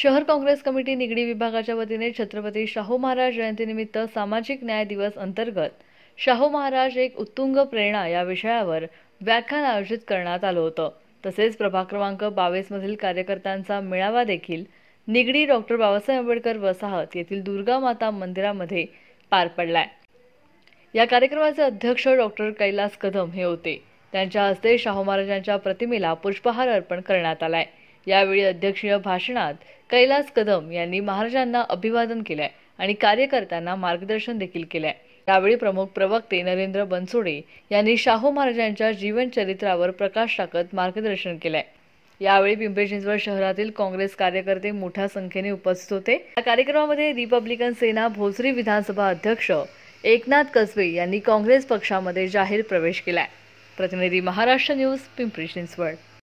शहर काँग्रेस कमिटी निगडी विभागाच्या वतीने छत्रपती शाहू महाराज जयंतीनिमित्त सामाजिक न्याय दिवस अंतर्गत शाहू महाराज एक उत्तुंग प्रेरणा या विषयावर व्याख्यान आयोजित करण्यात आलं होतं तसेच प्रभाग क्रमांक मधील कार्यकर्त्यांचा मेळावा देखील निगडी डॉक्टर बाबासाहेब आंबेडकर वसाहत येथील दुर्गा माता मंदिरामध्ये पार पडलाय या कार्यक्रमाचे अध्यक्ष डॉक्टर कैलास कदम हे होते त्यांच्या हस्ते शाहू महाराजांच्या प्रतिमेला पुष्पहार अर्पण करण्यात आलाय यावेळी अध्यक्षीय भाषणात कैलास कदम यांनी महाराजांना अभिवादन केलंय आणि कार्यकर्त्यांना मार्गदर्शन देखील केलंय यावेळी प्रमुख प्रवक्ते नरेंद्र बनसोडे यांनी शाहू महाराजांच्या जीवनचरित्रावर प्रकाश टाकत मार्गदर्शन केलंय यावेळी पिंपरी चिंचवड शहरातील काँग्रेस कार्यकर्ते मोठ्या संख्येने उपस्थित होते या कार्यक्रमामध्ये रिपब्लिकन सेना भोसरी विधानसभा अध्यक्ष एकनाथ कसबे यांनी काँग्रेस पक्षामध्ये जाहीर प्रवेश केलाय प्रतिनिधी महाराष्ट्र न्यूज पिंपरी चिंचवड